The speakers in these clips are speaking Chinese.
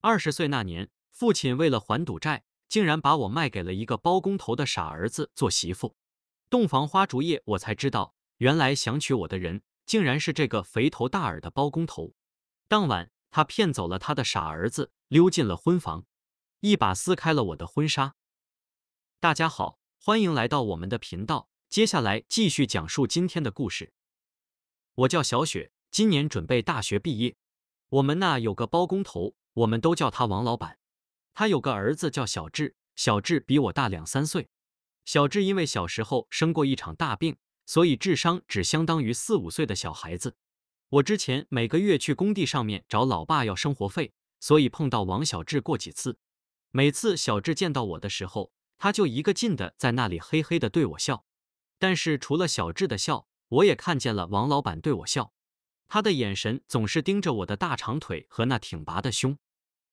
二十岁那年，父亲为了还赌债，竟然把我卖给了一个包工头的傻儿子做媳妇。洞房花烛夜，我才知道，原来想娶我的人，竟然是这个肥头大耳的包工头。当晚，他骗走了他的傻儿子，溜进了婚房，一把撕开了我的婚纱。大家好，欢迎来到我们的频道，接下来继续讲述今天的故事。我叫小雪，今年准备大学毕业。我们那有个包工头。我们都叫他王老板，他有个儿子叫小智，小智比我大两三岁。小智因为小时候生过一场大病，所以智商只相当于四五岁的小孩子。我之前每个月去工地上面找老爸要生活费，所以碰到王小智过几次。每次小智见到我的时候，他就一个劲的在那里嘿嘿的对我笑。但是除了小智的笑，我也看见了王老板对我笑，他的眼神总是盯着我的大长腿和那挺拔的胸。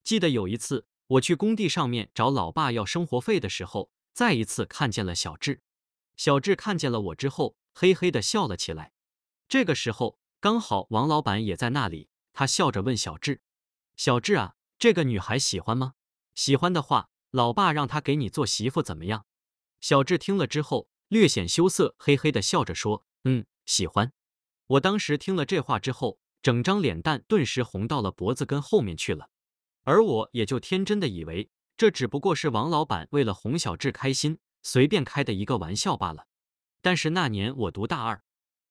记得有一次，我去工地上面找老爸要生活费的时候，再一次看见了小智。小智看见了我之后，嘿嘿的笑了起来。这个时候，刚好王老板也在那里，他笑着问小智：“小智啊，这个女孩喜欢吗？喜欢的话，老爸让她给你做媳妇，怎么样？”小智听了之后，略显羞涩，嘿嘿的笑着说：“嗯，喜欢。”我当时听了这话之后，整张脸蛋顿时红到了脖子根后面去了。而我也就天真的以为，这只不过是王老板为了哄小智开心，随便开的一个玩笑罢了。但是那年我读大二，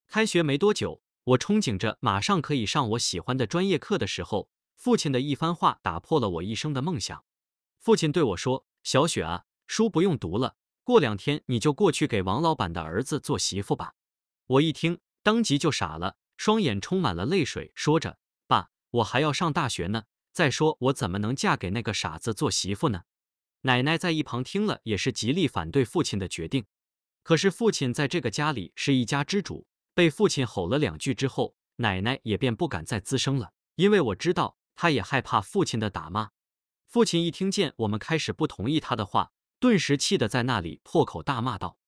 开学没多久，我憧憬着马上可以上我喜欢的专业课的时候，父亲的一番话打破了我一生的梦想。父亲对我说：“小雪啊，书不用读了，过两天你就过去给王老板的儿子做媳妇吧。”我一听，当即就傻了，双眼充满了泪水，说着：“爸，我还要上大学呢。”再说我怎么能嫁给那个傻子做媳妇呢？奶奶在一旁听了也是极力反对父亲的决定。可是父亲在这个家里是一家之主，被父亲吼了两句之后，奶奶也便不敢再吱声了，因为我知道她也害怕父亲的打骂。父亲一听见我们开始不同意他的话，顿时气得在那里破口大骂道：“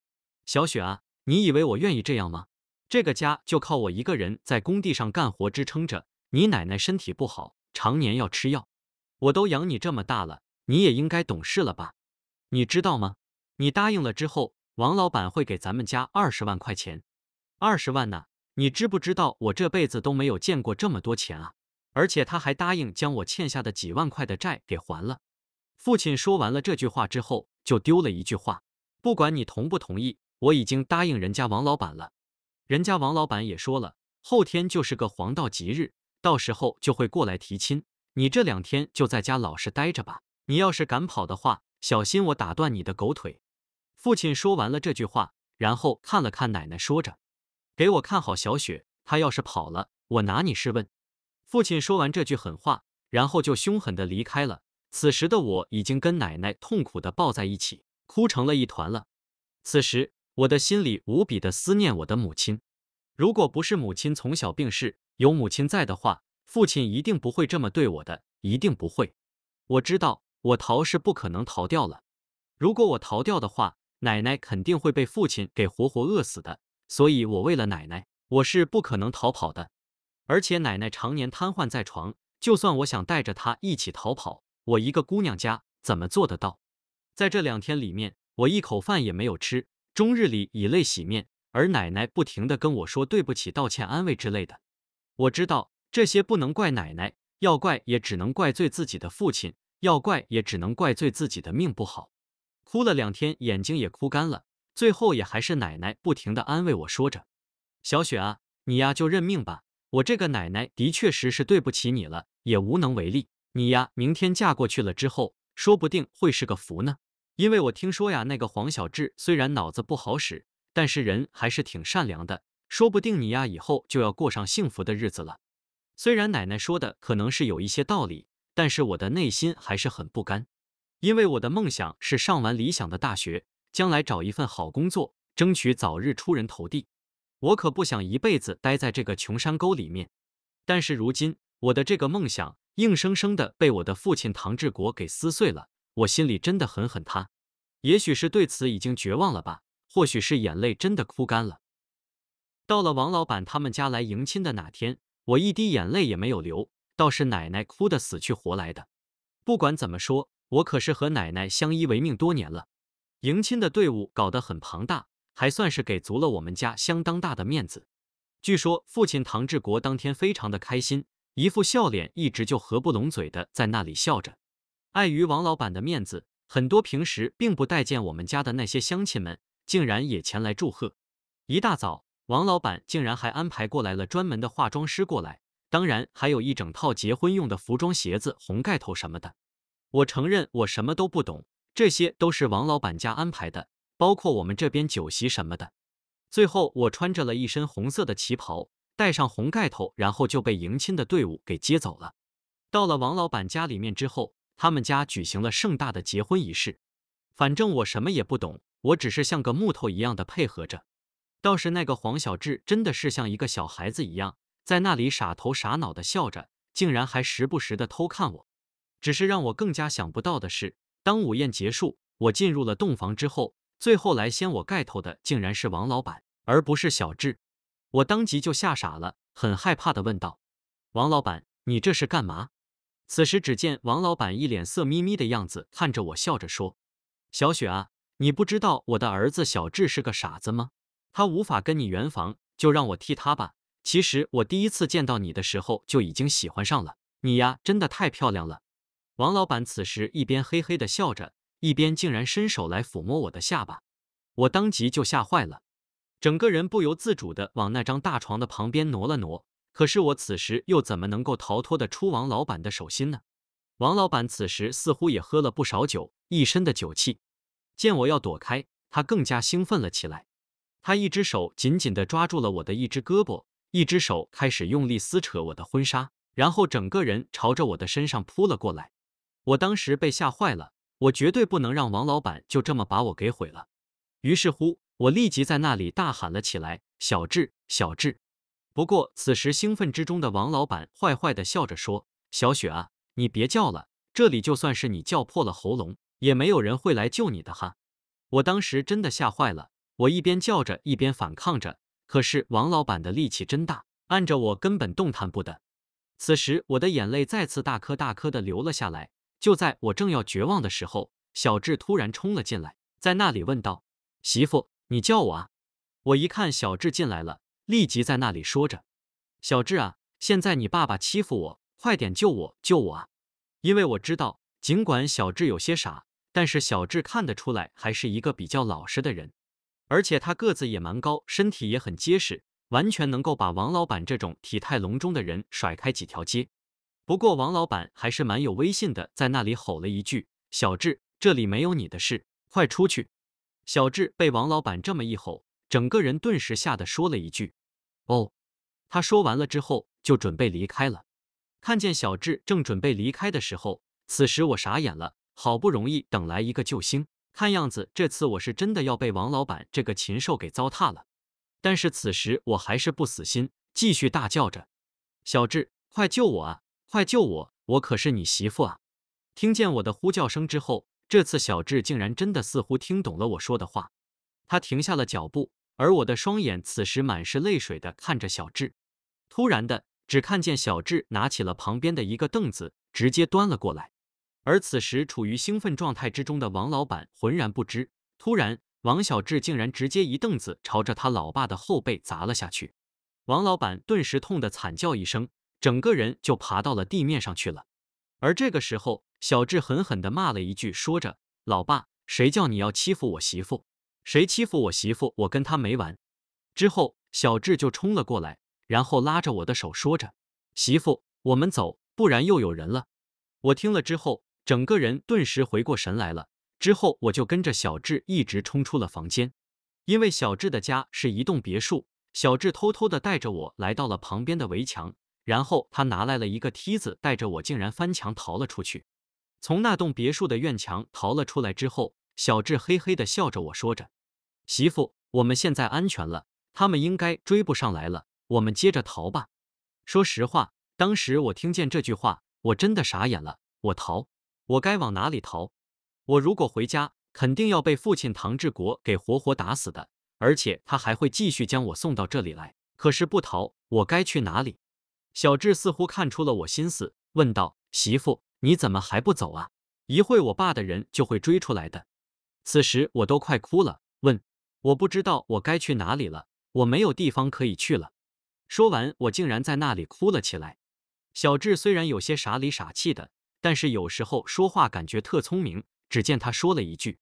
小雪啊，你以为我愿意这样吗？这个家就靠我一个人在工地上干活支撑着，你奶奶身体不好。”常年要吃药，我都养你这么大了，你也应该懂事了吧？你知道吗？你答应了之后，王老板会给咱们家二十万块钱，二十万呢！你知不知道我这辈子都没有见过这么多钱啊？而且他还答应将我欠下的几万块的债给还了。父亲说完了这句话之后，就丢了一句话：不管你同不同意，我已经答应人家王老板了。人家王老板也说了，后天就是个黄道吉日。到时候就会过来提亲，你这两天就在家老实待着吧。你要是敢跑的话，小心我打断你的狗腿！父亲说完了这句话，然后看了看奶奶，说着：“给我看好小雪，她要是跑了，我拿你是问。”父亲说完这句狠话，然后就凶狠的离开了。此时的我已经跟奶奶痛苦的抱在一起，哭成了一团了。此时我的心里无比的思念我的母亲，如果不是母亲从小病逝。有母亲在的话，父亲一定不会这么对我的，一定不会。我知道我逃是不可能逃掉了。如果我逃掉的话，奶奶肯定会被父亲给活活饿死的。所以，我为了奶奶，我是不可能逃跑的。而且，奶奶常年瘫痪在床，就算我想带着她一起逃跑，我一个姑娘家怎么做得到？在这两天里面，我一口饭也没有吃，终日里以泪洗面，而奶奶不停的跟我说对不起、道歉、安慰之类的。我知道这些不能怪奶奶，要怪也只能怪罪自己的父亲，要怪也只能怪罪自己的命不好。哭了两天，眼睛也哭干了，最后也还是奶奶不停的安慰我说着：“小雪啊，你呀就认命吧，我这个奶奶的确实是对不起你了，也无能为力。你呀，明天嫁过去了之后，说不定会是个福呢。因为我听说呀，那个黄小志虽然脑子不好使，但是人还是挺善良的。”说不定你呀，以后就要过上幸福的日子了。虽然奶奶说的可能是有一些道理，但是我的内心还是很不甘，因为我的梦想是上完理想的大学，将来找一份好工作，争取早日出人头地。我可不想一辈子待在这个穷山沟里面。但是如今我的这个梦想硬生生的被我的父亲唐志国给撕碎了，我心里真的很恨他。也许是对此已经绝望了吧，或许是眼泪真的哭干了。到了王老板他们家来迎亲的那天，我一滴眼泪也没有流，倒是奶奶哭得死去活来的。不管怎么说，我可是和奶奶相依为命多年了。迎亲的队伍搞得很庞大，还算是给足了我们家相当大的面子。据说父亲唐志国当天非常的开心，一副笑脸一直就合不拢嘴的在那里笑着。碍于王老板的面子，很多平时并不待见我们家的那些乡亲们，竟然也前来祝贺。一大早。王老板竟然还安排过来了专门的化妆师过来，当然还有一整套结婚用的服装、鞋子、红盖头什么的。我承认我什么都不懂，这些都是王老板家安排的，包括我们这边酒席什么的。最后我穿着了一身红色的旗袍，戴上红盖头，然后就被迎亲的队伍给接走了。到了王老板家里面之后，他们家举行了盛大的结婚仪式。反正我什么也不懂，我只是像个木头一样的配合着。倒是那个黄小志真的是像一个小孩子一样，在那里傻头傻脑的笑着，竟然还时不时的偷看我。只是让我更加想不到的是，当午宴结束，我进入了洞房之后，最后来掀我盖头的竟然是王老板，而不是小智。我当即就吓傻了，很害怕的问道：“王老板，你这是干嘛？”此时只见王老板一脸色眯眯的样子看着我，笑着说：“小雪啊，你不知道我的儿子小智是个傻子吗？”他无法跟你圆房，就让我替他吧。其实我第一次见到你的时候就已经喜欢上了你呀，真的太漂亮了。王老板此时一边嘿嘿的笑着，一边竟然伸手来抚摸我的下巴，我当即就吓坏了，整个人不由自主的往那张大床的旁边挪了挪。可是我此时又怎么能够逃脱的出王老板的手心呢？王老板此时似乎也喝了不少酒，一身的酒气，见我要躲开，他更加兴奋了起来。他一只手紧紧的抓住了我的一只胳膊，一只手开始用力撕扯我的婚纱，然后整个人朝着我的身上扑了过来。我当时被吓坏了，我绝对不能让王老板就这么把我给毁了。于是乎，我立即在那里大喊了起来：“小智，小智！”不过，此时兴奋之中的王老板坏坏的笑着说：“小雪啊，你别叫了，这里就算是你叫破了喉咙，也没有人会来救你的哈。”我当时真的吓坏了。我一边叫着，一边反抗着，可是王老板的力气真大，按着我根本动弹不得。此时我的眼泪再次大颗大颗的流了下来。就在我正要绝望的时候，小智突然冲了进来，在那里问道：“媳妇，你叫我啊？”我一看小智进来了，立即在那里说着：“小智啊，现在你爸爸欺负我，快点救我，救我啊！”因为我知道，尽管小智有些傻，但是小智看得出来还是一个比较老实的人。而且他个子也蛮高，身体也很结实，完全能够把王老板这种体态隆中的人甩开几条街。不过王老板还是蛮有威信的，在那里吼了一句：“小智，这里没有你的事，快出去！”小智被王老板这么一吼，整个人顿时吓得说了一句：“哦。”他说完了之后就准备离开了。看见小智正准备离开的时候，此时我傻眼了，好不容易等来一个救星。看样子，这次我是真的要被王老板这个禽兽给糟蹋了。但是此时我还是不死心，继续大叫着：“小智，快救我啊！快救我！我可是你媳妇啊！”听见我的呼叫声之后，这次小智竟然真的似乎听懂了我说的话，他停下了脚步，而我的双眼此时满是泪水的看着小智。突然的，只看见小智拿起了旁边的一个凳子，直接端了过来。而此时处于兴奋状态之中的王老板浑然不知，突然王小志竟然直接一凳子朝着他老爸的后背砸了下去，王老板顿时痛得惨叫一声，整个人就爬到了地面上去了。而这个时候，小智狠狠地骂了一句，说着：“老爸，谁叫你要欺负我媳妇？谁欺负我媳妇，我跟他没完。”之后，小智就冲了过来，然后拉着我的手，说着：“媳妇，我们走，不然又有人了。”我听了之后。整个人顿时回过神来了。之后，我就跟着小智一直冲出了房间，因为小智的家是一栋别墅。小智偷偷的带着我来到了旁边的围墙，然后他拿来了一个梯子，带着我竟然翻墙逃了出去。从那栋别墅的院墙逃了出来之后，小智嘿嘿的笑着我说着：“媳妇，我们现在安全了，他们应该追不上来了，我们接着逃吧。”说实话，当时我听见这句话，我真的傻眼了。我逃。我该往哪里逃？我如果回家，肯定要被父亲唐志国给活活打死的，而且他还会继续将我送到这里来。可是不逃，我该去哪里？小智似乎看出了我心思，问道：“媳妇，你怎么还不走啊？一会我爸的人就会追出来的。”此时我都快哭了，问：“我不知道我该去哪里了，我没有地方可以去了。”说完，我竟然在那里哭了起来。小智虽然有些傻里傻气的。但是有时候说话感觉特聪明。只见他说了一句：“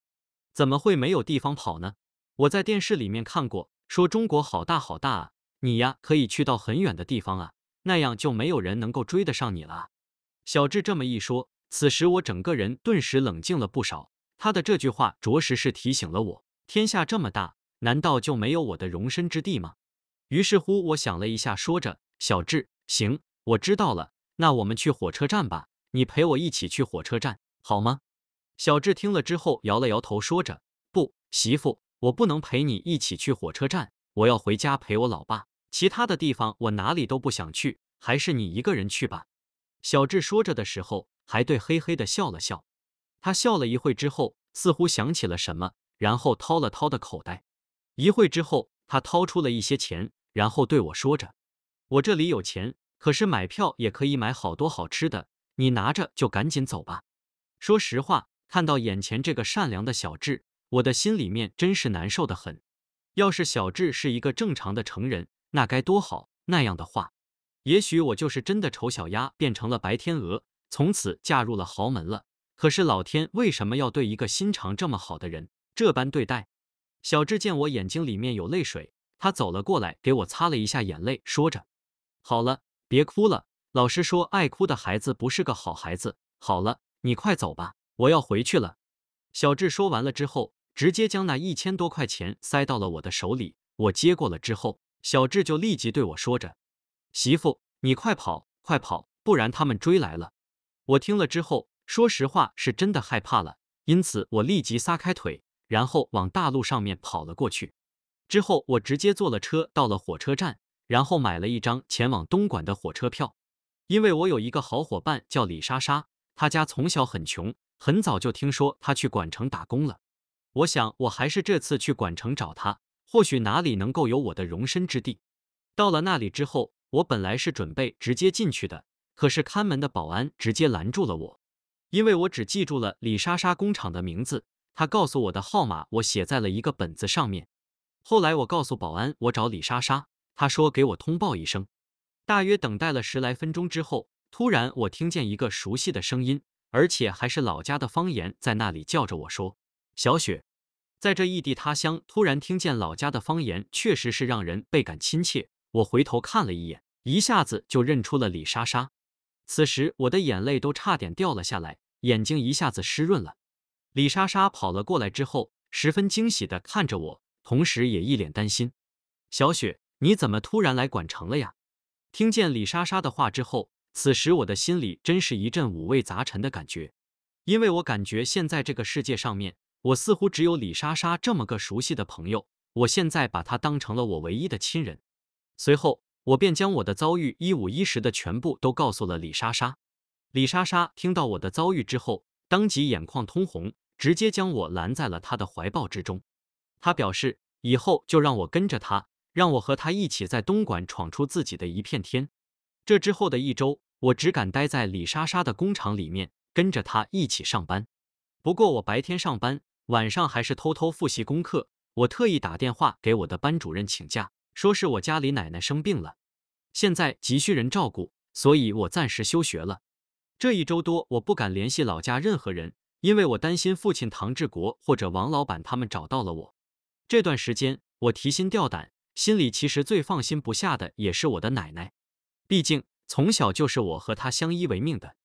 怎么会没有地方跑呢？我在电视里面看过，说中国好大好大啊，你呀可以去到很远的地方啊，那样就没有人能够追得上你了。”小智这么一说，此时我整个人顿时冷静了不少。他的这句话着实是提醒了我：天下这么大，难道就没有我的容身之地吗？于是乎，我想了一下，说着：“小智，行，我知道了，那我们去火车站吧。”你陪我一起去火车站好吗？小智听了之后摇了摇头，说着：“不，媳妇，我不能陪你一起去火车站。我要回家陪我老爸。其他的地方我哪里都不想去，还是你一个人去吧。”小智说着的时候，还对嘿嘿的笑了笑。他笑了一会之后，似乎想起了什么，然后掏了掏的口袋。一会之后，他掏出了一些钱，然后对我说着：“我这里有钱，可是买票也可以买好多好吃的。”你拿着，就赶紧走吧。说实话，看到眼前这个善良的小智，我的心里面真是难受的很。要是小智是一个正常的成人，那该多好！那样的话，也许我就是真的丑小鸭变成了白天鹅，从此嫁入了豪门了。可是老天为什么要对一个心肠这么好的人这般对待？小智见我眼睛里面有泪水，他走了过来，给我擦了一下眼泪，说着：“好了，别哭了。”老师说：“爱哭的孩子不是个好孩子。”好了，你快走吧，我要回去了。”小智说完了之后，直接将那一千多块钱塞到了我的手里。我接过了之后，小智就立即对我说着：“媳妇，你快跑，快跑，不然他们追来了。”我听了之后，说实话是真的害怕了，因此我立即撒开腿，然后往大路上面跑了过去。之后，我直接坐了车到了火车站，然后买了一张前往东莞的火车票。因为我有一个好伙伴叫李莎莎，她家从小很穷，很早就听说她去管城打工了。我想，我还是这次去管城找她，或许哪里能够有我的容身之地。到了那里之后，我本来是准备直接进去的，可是看门的保安直接拦住了我，因为我只记住了李莎莎工厂的名字，她告诉我的号码我写在了一个本子上面。后来我告诉保安我找李莎莎，他说给我通报一声。大约等待了十来分钟之后，突然我听见一个熟悉的声音，而且还是老家的方言，在那里叫着我说：“小雪，在这异地他乡，突然听见老家的方言，确实是让人倍感亲切。”我回头看了一眼，一下子就认出了李莎莎。此时我的眼泪都差点掉了下来，眼睛一下子湿润了。李莎莎跑了过来之后，十分惊喜地看着我，同时也一脸担心：“小雪，你怎么突然来管城了呀？”听见李莎莎的话之后，此时我的心里真是一阵五味杂陈的感觉，因为我感觉现在这个世界上面，我似乎只有李莎莎这么个熟悉的朋友，我现在把她当成了我唯一的亲人。随后，我便将我的遭遇一五一十的全部都告诉了李莎莎。李莎莎听到我的遭遇之后，当即眼眶通红，直接将我拦在了她的怀抱之中，他表示以后就让我跟着他。让我和他一起在东莞闯出自己的一片天。这之后的一周，我只敢待在李莎莎的工厂里面，跟着她一起上班。不过我白天上班，晚上还是偷偷复习功课。我特意打电话给我的班主任请假，说是我家里奶奶生病了，现在急需人照顾，所以我暂时休学了。这一周多，我不敢联系老家任何人，因为我担心父亲唐志国或者王老板他们找到了我。这段时间，我提心吊胆。心里其实最放心不下的也是我的奶奶，毕竟从小就是我和她相依为命的。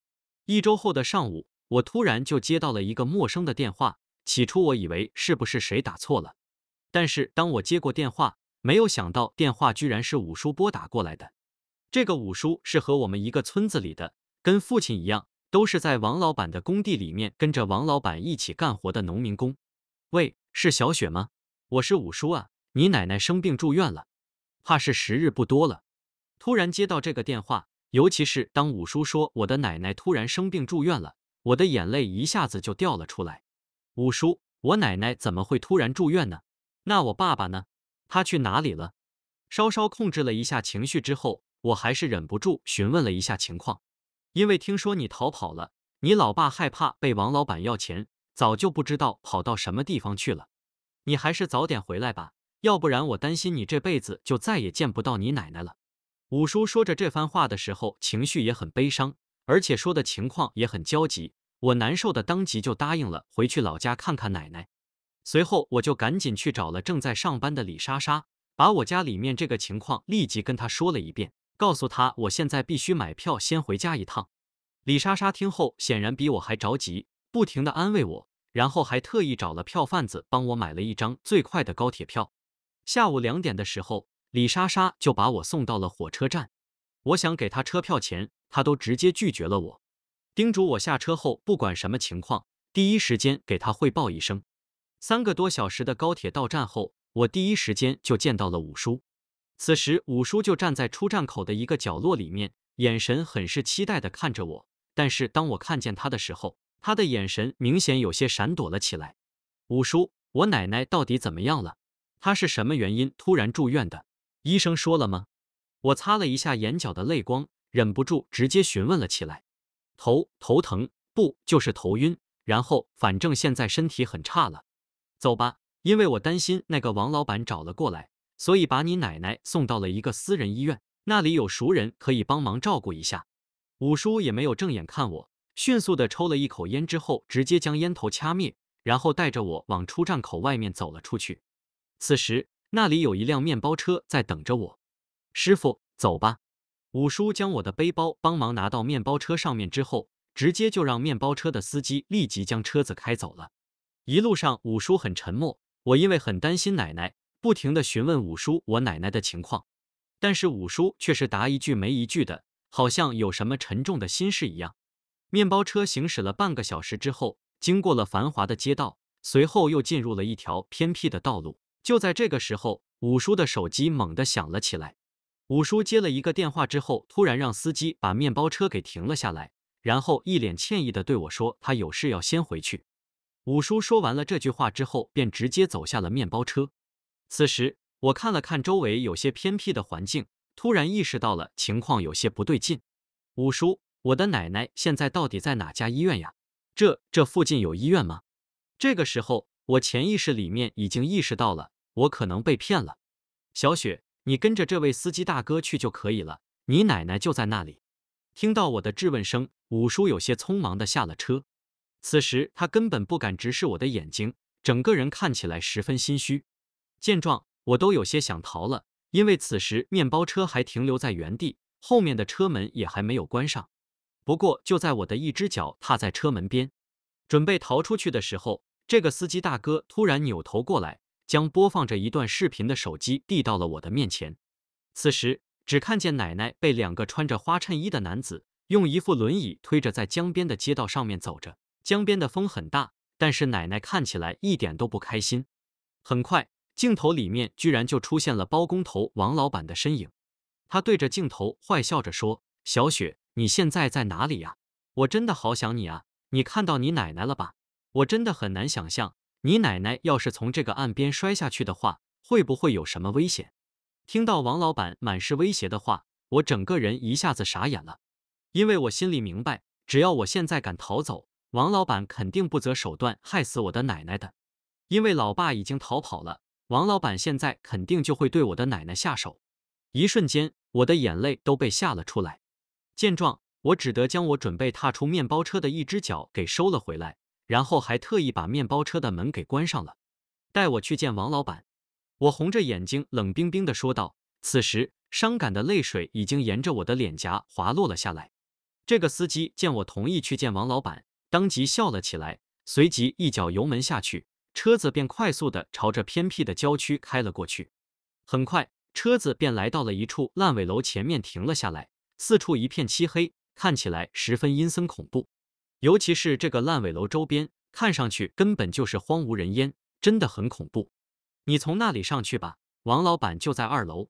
一周后的上午，我突然就接到了一个陌生的电话，起初我以为是不是谁打错了，但是当我接过电话，没有想到电话居然是五叔拨打过来的。这个五叔是和我们一个村子里的，跟父亲一样，都是在王老板的工地里面跟着王老板一起干活的农民工。喂，是小雪吗？我是五叔啊。你奶奶生病住院了，怕是时日不多了。突然接到这个电话，尤其是当五叔说我的奶奶突然生病住院了，我的眼泪一下子就掉了出来。五叔，我奶奶怎么会突然住院呢？那我爸爸呢？他去哪里了？稍稍控制了一下情绪之后，我还是忍不住询问了一下情况。因为听说你逃跑了，你老爸害怕被王老板要钱，早就不知道跑到什么地方去了。你还是早点回来吧。要不然我担心你这辈子就再也见不到你奶奶了。五叔说着这番话的时候，情绪也很悲伤，而且说的情况也很焦急。我难受的当即就答应了回去老家看看奶奶。随后我就赶紧去找了正在上班的李莎莎，把我家里面这个情况立即跟她说了一遍，告诉她我现在必须买票先回家一趟。李莎莎听后显然比我还着急，不停的安慰我，然后还特意找了票贩子帮我买了一张最快的高铁票。下午两点的时候，李莎莎就把我送到了火车站。我想给她车票钱，她都直接拒绝了我，叮嘱我下车后不管什么情况，第一时间给她汇报一声。三个多小时的高铁到站后，我第一时间就见到了五叔。此时，五叔就站在出站口的一个角落里面，眼神很是期待的看着我。但是，当我看见他的时候，他的眼神明显有些闪躲了起来。五叔，我奶奶到底怎么样了？他是什么原因突然住院的？医生说了吗？我擦了一下眼角的泪光，忍不住直接询问了起来。头头疼不？就是头晕，然后反正现在身体很差了。走吧，因为我担心那个王老板找了过来，所以把你奶奶送到了一个私人医院，那里有熟人可以帮忙照顾一下。五叔也没有正眼看我，迅速的抽了一口烟之后，直接将烟头掐灭，然后带着我往出站口外面走了出去。此时，那里有一辆面包车在等着我。师傅，走吧。五叔将我的背包帮忙拿到面包车上面之后，直接就让面包车的司机立即将车子开走了。一路上，五叔很沉默。我因为很担心奶奶，不停的询问五叔我奶奶的情况，但是五叔却是答一句没一句的，好像有什么沉重的心事一样。面包车行驶了半个小时之后，经过了繁华的街道，随后又进入了一条偏僻的道路。就在这个时候，五叔的手机猛地响了起来。五叔接了一个电话之后，突然让司机把面包车给停了下来，然后一脸歉意的对我说：“他有事要先回去。”五叔说完了这句话之后，便直接走下了面包车。此时，我看了看周围有些偏僻的环境，突然意识到了情况有些不对劲。“五叔，我的奶奶现在到底在哪家医院呀？这这附近有医院吗？”这个时候。我潜意识里面已经意识到了，我可能被骗了。小雪，你跟着这位司机大哥去就可以了，你奶奶就在那里。听到我的质问声，五叔有些匆忙的下了车。此时他根本不敢直视我的眼睛，整个人看起来十分心虚。见状，我都有些想逃了，因为此时面包车还停留在原地，后面的车门也还没有关上。不过就在我的一只脚踏在车门边，准备逃出去的时候。这个司机大哥突然扭头过来，将播放着一段视频的手机递到了我的面前。此时，只看见奶奶被两个穿着花衬衣的男子用一副轮椅推着，在江边的街道上面走着。江边的风很大，但是奶奶看起来一点都不开心。很快，镜头里面居然就出现了包工头王老板的身影。他对着镜头坏笑着说：“小雪，你现在在哪里呀？我真的好想你啊！你看到你奶奶了吧？”我真的很难想象，你奶奶要是从这个岸边摔下去的话，会不会有什么危险？听到王老板满是威胁的话，我整个人一下子傻眼了，因为我心里明白，只要我现在敢逃走，王老板肯定不择手段害死我的奶奶的。因为老爸已经逃跑了，王老板现在肯定就会对我的奶奶下手。一瞬间，我的眼泪都被吓了出来。见状，我只得将我准备踏出面包车的一只脚给收了回来。然后还特意把面包车的门给关上了，带我去见王老板。我红着眼睛，冷冰冰的说道。此时，伤感的泪水已经沿着我的脸颊滑落了下来。这个司机见我同意去见王老板，当即笑了起来，随即一脚油门下去，车子便快速的朝着偏僻的郊区开了过去。很快，车子便来到了一处烂尾楼前面停了下来，四处一片漆黑，看起来十分阴森恐怖。尤其是这个烂尾楼周边，看上去根本就是荒无人烟，真的很恐怖。你从那里上去吧，王老板就在二楼。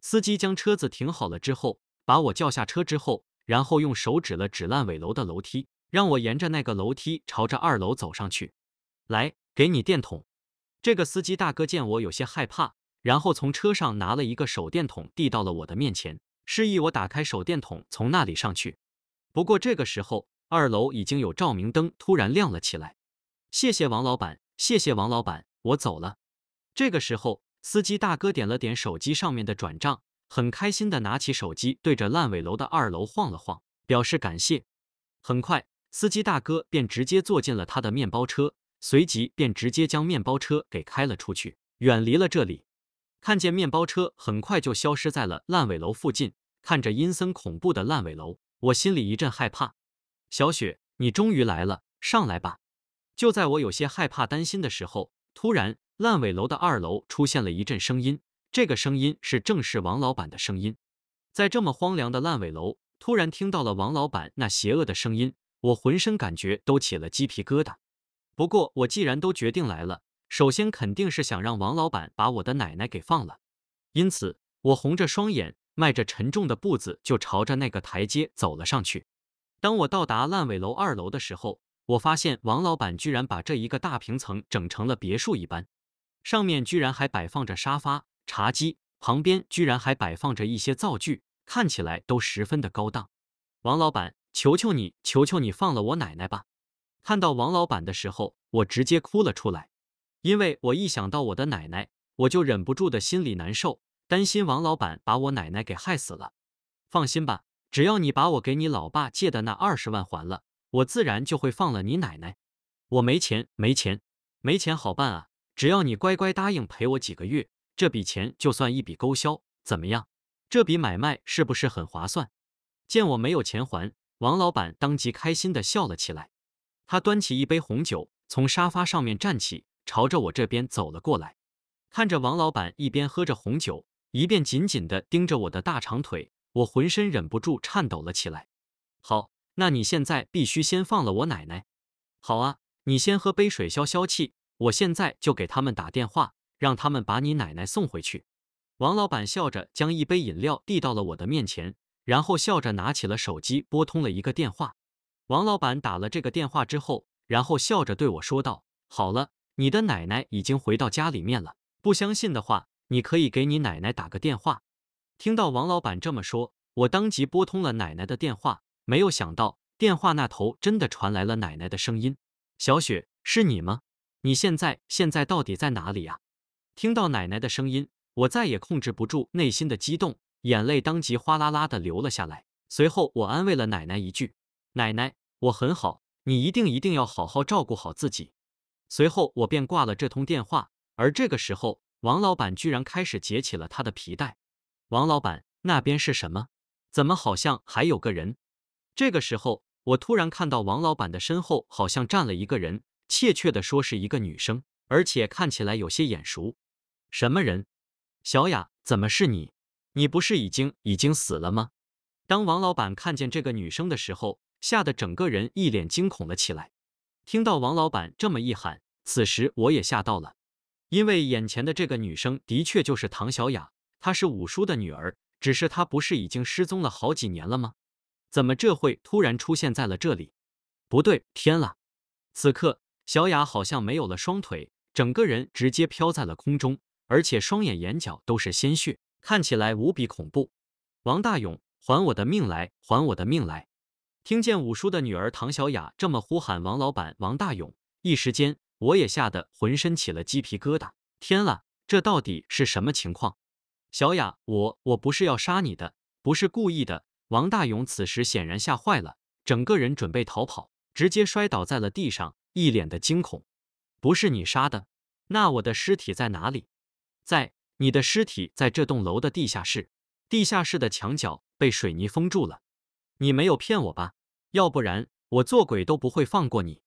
司机将车子停好了之后，把我叫下车之后，然后用手指了指烂尾楼的楼梯，让我沿着那个楼梯朝着二楼走上去。来，给你电筒。这个司机大哥见我有些害怕，然后从车上拿了一个手电筒递到了我的面前，示意我打开手电筒从那里上去。不过这个时候。二楼已经有照明灯突然亮了起来。谢谢王老板，谢谢王老板，我走了。这个时候，司机大哥点了点手机上面的转账，很开心的拿起手机对着烂尾楼的二楼晃了晃，表示感谢。很快，司机大哥便直接坐进了他的面包车，随即便直接将面包车给开了出去，远离了这里。看见面包车很快就消失在了烂尾楼附近，看着阴森恐怖的烂尾楼，我心里一阵害怕。小雪，你终于来了，上来吧。就在我有些害怕、担心的时候，突然，烂尾楼的二楼出现了一阵声音。这个声音是正是王老板的声音。在这么荒凉的烂尾楼，突然听到了王老板那邪恶的声音，我浑身感觉都起了鸡皮疙瘩。不过，我既然都决定来了，首先肯定是想让王老板把我的奶奶给放了。因此，我红着双眼，迈着沉重的步子，就朝着那个台阶走了上去。当我到达烂尾楼二楼的时候，我发现王老板居然把这一个大平层整成了别墅一般，上面居然还摆放着沙发、茶几，旁边居然还摆放着一些灶具，看起来都十分的高档。王老板，求求你，求求你放了我奶奶吧！看到王老板的时候，我直接哭了出来，因为我一想到我的奶奶，我就忍不住的心里难受，担心王老板把我奶奶给害死了。放心吧。只要你把我给你老爸借的那二十万还了，我自然就会放了你奶奶。我没钱，没钱，没钱，好办啊！只要你乖乖答应陪我几个月，这笔钱就算一笔勾销。怎么样？这笔买卖是不是很划算？见我没有钱还，王老板当即开心的笑了起来。他端起一杯红酒，从沙发上面站起，朝着我这边走了过来。看着王老板一边喝着红酒，一边紧紧的盯着我的大长腿。我浑身忍不住颤抖了起来。好，那你现在必须先放了我奶奶。好啊，你先喝杯水消消气。我现在就给他们打电话，让他们把你奶奶送回去。王老板笑着将一杯饮料递到了我的面前，然后笑着拿起了手机拨通了一个电话。王老板打了这个电话之后，然后笑着对我说道：“好了，你的奶奶已经回到家里面了。不相信的话，你可以给你奶奶打个电话。”听到王老板这么说，我当即拨通了奶奶的电话。没有想到，电话那头真的传来了奶奶的声音：“小雪，是你吗？你现在现在到底在哪里呀？”听到奶奶的声音，我再也控制不住内心的激动，眼泪当即哗啦啦的流了下来。随后，我安慰了奶奶一句：“奶奶，我很好，你一定一定要好好照顾好自己。”随后，我便挂了这通电话。而这个时候，王老板居然开始解起了他的皮带。王老板那边是什么？怎么好像还有个人？这个时候，我突然看到王老板的身后好像站了一个人，怯怯的说是一个女生，而且看起来有些眼熟。什么人？小雅？怎么是你？你不是已经已经死了吗？当王老板看见这个女生的时候，吓得整个人一脸惊恐了起来。听到王老板这么一喊，此时我也吓到了，因为眼前的这个女生的确就是唐小雅。她是五叔的女儿，只是她不是已经失踪了好几年了吗？怎么这会突然出现在了这里？不对，天啦！此刻小雅好像没有了双腿，整个人直接飘在了空中，而且双眼眼角都是鲜血，看起来无比恐怖。王大勇，还我的命来，还我的命来！听见五叔的女儿唐小雅这么呼喊王老板王大勇，一时间我也吓得浑身起了鸡皮疙瘩。天啦，这到底是什么情况？小雅，我我不是要杀你的，不是故意的。王大勇此时显然吓坏了，整个人准备逃跑，直接摔倒在了地上，一脸的惊恐。不是你杀的，那我的尸体在哪里？在你的尸体在这栋楼的地下室，地下室的墙角被水泥封住了。你没有骗我吧？要不然我做鬼都不会放过你。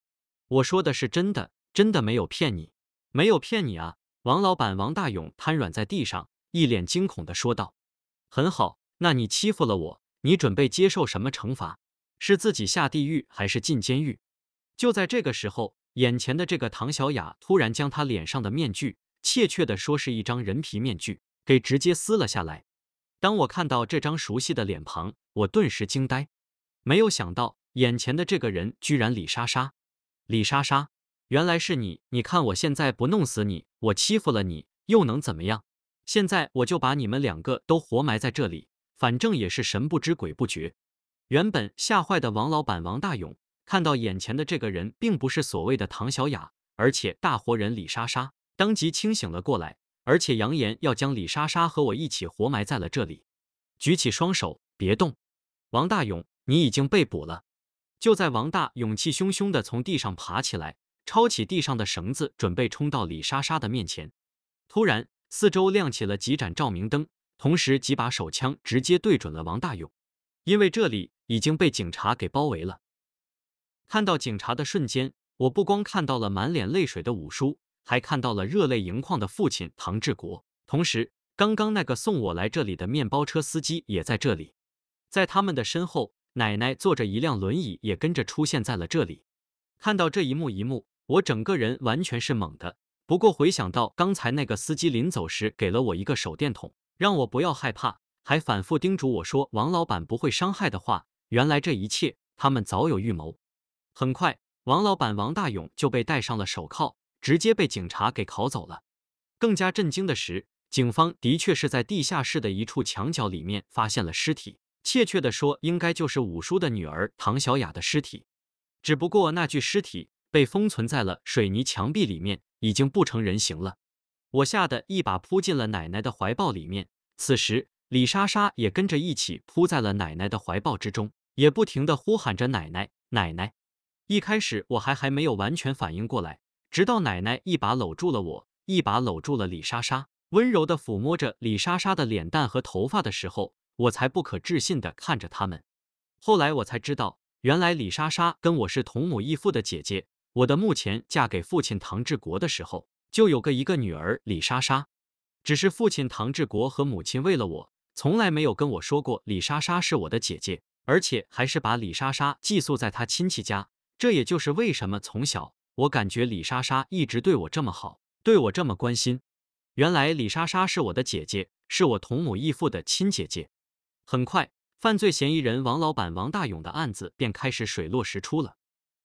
我说的是真的，真的没有骗你，没有骗你啊！王老板，王大勇瘫软在地上。一脸惊恐的说道：“很好，那你欺负了我，你准备接受什么惩罚？是自己下地狱还是进监狱？”就在这个时候，眼前的这个唐小雅突然将她脸上的面具，怯怯的说：“是一张人皮面具，给直接撕了下来。”当我看到这张熟悉的脸庞，我顿时惊呆。没有想到，眼前的这个人居然李莎莎！李莎莎，原来是你！你看我现在不弄死你，我欺负了你又能怎么样？现在我就把你们两个都活埋在这里，反正也是神不知鬼不觉。原本吓坏的王老板王大勇看到眼前的这个人并不是所谓的唐小雅，而且大活人李莎莎，当即清醒了过来，而且扬言要将李莎莎和我一起活埋在了这里。举起双手，别动！王大勇，你已经被捕了。就在王大勇气汹汹地从地上爬起来，抄起地上的绳子准备冲到李莎莎的面前，突然。四周亮起了几盏照明灯，同时几把手枪直接对准了王大勇，因为这里已经被警察给包围了。看到警察的瞬间，我不光看到了满脸泪水的五叔，还看到了热泪盈眶的父亲唐志国。同时，刚刚那个送我来这里的面包车司机也在这里。在他们的身后，奶奶坐着一辆轮椅也跟着出现在了这里。看到这一幕一幕，我整个人完全是懵的。不过回想到刚才那个司机临走时给了我一个手电筒，让我不要害怕，还反复叮嘱我说王老板不会伤害的话。原来这一切他们早有预谋。很快，王老板王大勇就被戴上了手铐，直接被警察给拷走了。更加震惊的是，警方的确是在地下室的一处墙角里面发现了尸体，确切的说，应该就是五叔的女儿唐小雅的尸体，只不过那具尸体被封存在了水泥墙壁里面。已经不成人形了，我吓得一把扑进了奶奶的怀抱里面。此时，李莎莎也跟着一起扑在了奶奶的怀抱之中，也不停地呼喊着奶奶，奶奶。一开始我还还没有完全反应过来，直到奶奶一把搂住了我，一把搂住了李莎莎，温柔地抚摸着李莎莎的脸蛋和头发的时候，我才不可置信地看着他们。后来我才知道，原来李莎莎跟我是同母异父的姐姐。我的墓前嫁给父亲唐志国的时候，就有个一个女儿李莎莎，只是父亲唐志国和母亲为了我，从来没有跟我说过李莎莎是我的姐姐，而且还是把李莎莎寄宿在他亲戚家。这也就是为什么从小我感觉李莎莎一直对我这么好，对我这么关心。原来李莎莎是我的姐姐，是我同母异父的亲姐姐。很快，犯罪嫌疑人王老板王大勇的案子便开始水落石出了，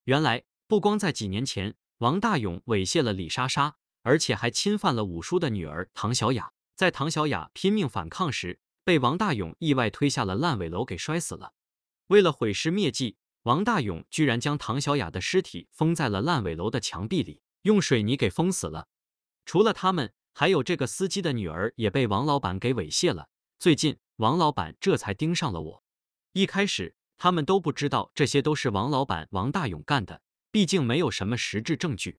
原来。不光在几年前，王大勇猥亵了李莎莎，而且还侵犯了五叔的女儿唐小雅。在唐小雅拼命反抗时，被王大勇意外推下了烂尾楼，给摔死了。为了毁尸灭迹，王大勇居然将唐小雅的尸体封在了烂尾楼的墙壁里，用水泥给封死了。除了他们，还有这个司机的女儿也被王老板给猥亵了。最近，王老板这才盯上了我。一开始，他们都不知道这些都是王老板王大勇干的。毕竟没有什么实质证据。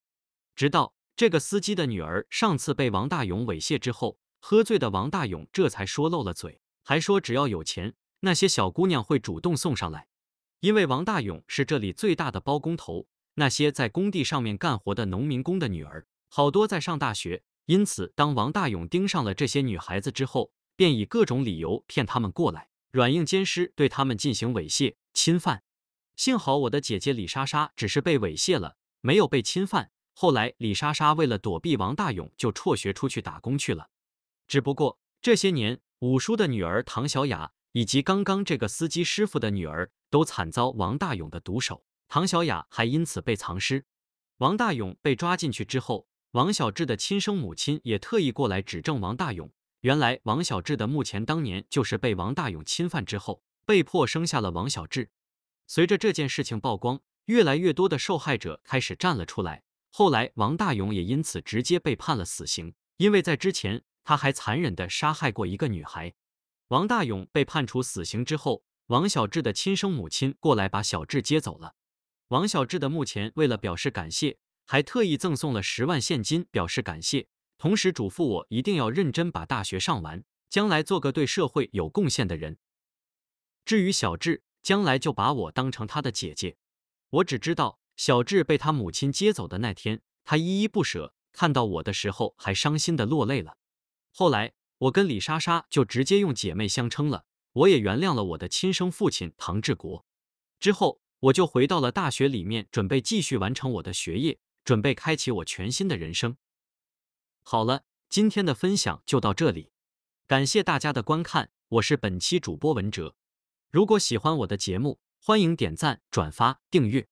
直到这个司机的女儿上次被王大勇猥亵之后，喝醉的王大勇这才说漏了嘴，还说只要有钱，那些小姑娘会主动送上来。因为王大勇是这里最大的包工头，那些在工地上面干活的农民工的女儿，好多在上大学。因此，当王大勇盯上了这些女孩子之后，便以各种理由骗他们过来，软硬兼施对他们进行猥亵侵犯。幸好我的姐姐李莎莎只是被猥亵了，没有被侵犯。后来李莎莎为了躲避王大勇，就辍学出去打工去了。只不过这些年，五叔的女儿唐小雅以及刚刚这个司机师傅的女儿，都惨遭王大勇的毒手。唐小雅还因此被藏尸。王大勇被抓进去之后，王小志的亲生母亲也特意过来指证王大勇。原来王小志的墓前当年就是被王大勇侵犯之后，被迫生下了王小志。随着这件事情曝光，越来越多的受害者开始站了出来。后来，王大勇也因此直接被判了死刑，因为在之前他还残忍的杀害过一个女孩。王大勇被判处死刑之后，王小志的亲生母亲过来把小志接走了。王小志的墓前，为了表示感谢，还特意赠送了十万现金表示感谢，同时嘱咐我一定要认真把大学上完，将来做个对社会有贡献的人。至于小志。将来就把我当成他的姐姐。我只知道小智被他母亲接走的那天，他依依不舍，看到我的时候还伤心的落泪了。后来我跟李莎莎就直接用姐妹相称了。我也原谅了我的亲生父亲唐志国。之后我就回到了大学里面，准备继续完成我的学业，准备开启我全新的人生。好了，今天的分享就到这里，感谢大家的观看，我是本期主播文哲。如果喜欢我的节目，欢迎点赞、转发、订阅。